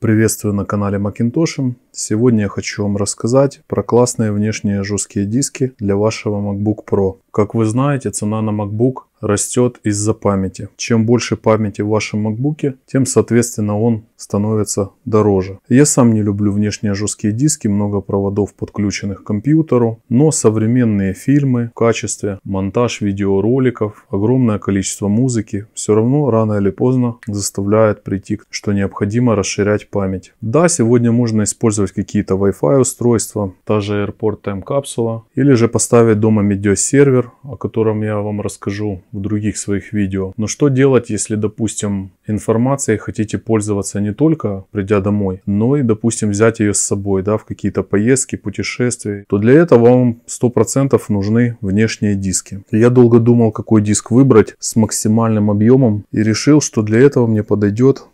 Приветствую на канале Macintosh. Сегодня я хочу вам рассказать про классные внешние жесткие диски для вашего MacBook Pro. Как вы знаете, цена на MacBook растет из-за памяти. Чем больше памяти в вашем макбуке, тем соответственно он становится дороже. Я сам не люблю внешние жесткие диски, много проводов подключенных к компьютеру, но современные фильмы в качестве, монтаж видеороликов, огромное количество музыки все равно рано или поздно заставляет прийти, что необходимо расширять память. Да, сегодня можно использовать какие-то Wi-Fi устройства, та же AirPort Time капсула, или же поставить дома медиасервер, о котором я вам расскажу в других своих видео. Но что делать, если, допустим, информацией хотите пользоваться не только придя домой, но и, допустим, взять ее с собой, да, в какие-то поездки, путешествия, то для этого вам 100% нужны внешние диски. Я долго думал, какой диск выбрать с максимальным объемом и решил, что для этого мне подойдет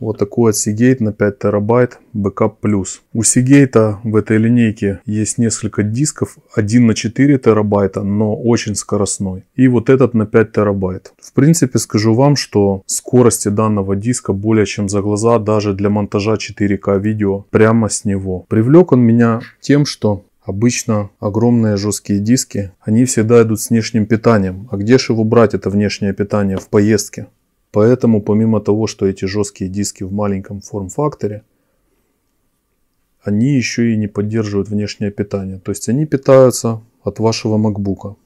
вот такой от Seagate на 5 терабайт Backup Plus. У Seagate в этой линейке есть несколько дисков, один на 4 терабайта, но очень скоростной. И вот этот на 5 терабайт. В принципе скажу вам, что скорости данного диска более чем за глаза даже для монтажа 4К видео прямо с него. Привлек он меня тем, что Обычно огромные жесткие диски, они всегда идут с внешним питанием. А где же его брать, это внешнее питание, в поездке? Поэтому помимо того, что эти жесткие диски в маленьком форм-факторе, они еще и не поддерживают внешнее питание. То есть они питаются от вашего MacBook.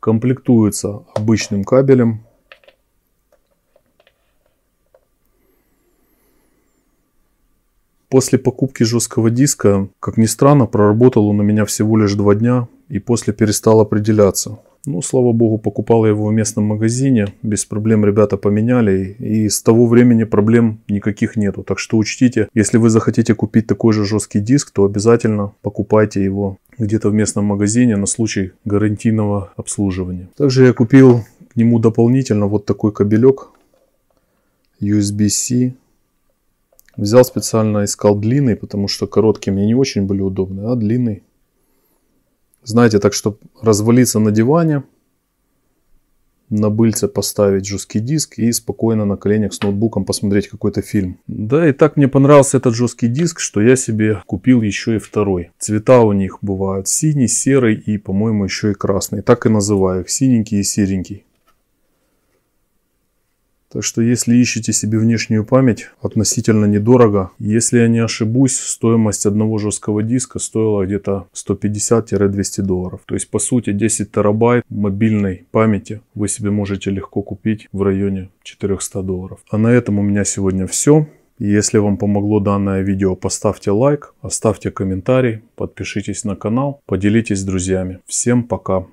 Комплектуются обычным кабелем. После покупки жесткого диска, как ни странно, проработал он у меня всего лишь два дня и после перестал определяться. Ну, слава богу, покупал я его в местном магазине. Без проблем ребята поменяли. И с того времени проблем никаких нету. Так что учтите, если вы захотите купить такой же жесткий диск, то обязательно покупайте его где-то в местном магазине на случай гарантийного обслуживания. Также я купил к нему дополнительно вот такой кабелек USB-C. Взял специально, искал длинный, потому что короткие мне не очень были удобны, а длинный знаете, так чтобы развалиться на диване, на быльце поставить жесткий диск и спокойно на коленях с ноутбуком посмотреть какой-то фильм. Да, и так мне понравился этот жесткий диск, что я себе купил еще и второй. Цвета у них бывают синий, серый и, по-моему, еще и красный. Так и называю их, синенький и серенький. Так что если ищете себе внешнюю память относительно недорого, если я не ошибусь, стоимость одного жесткого диска стоила где-то 150-200 долларов. То есть по сути 10 терабайт мобильной памяти вы себе можете легко купить в районе 400 долларов. А на этом у меня сегодня все. Если вам помогло данное видео, поставьте лайк, оставьте комментарий, подпишитесь на канал, поделитесь с друзьями. Всем пока!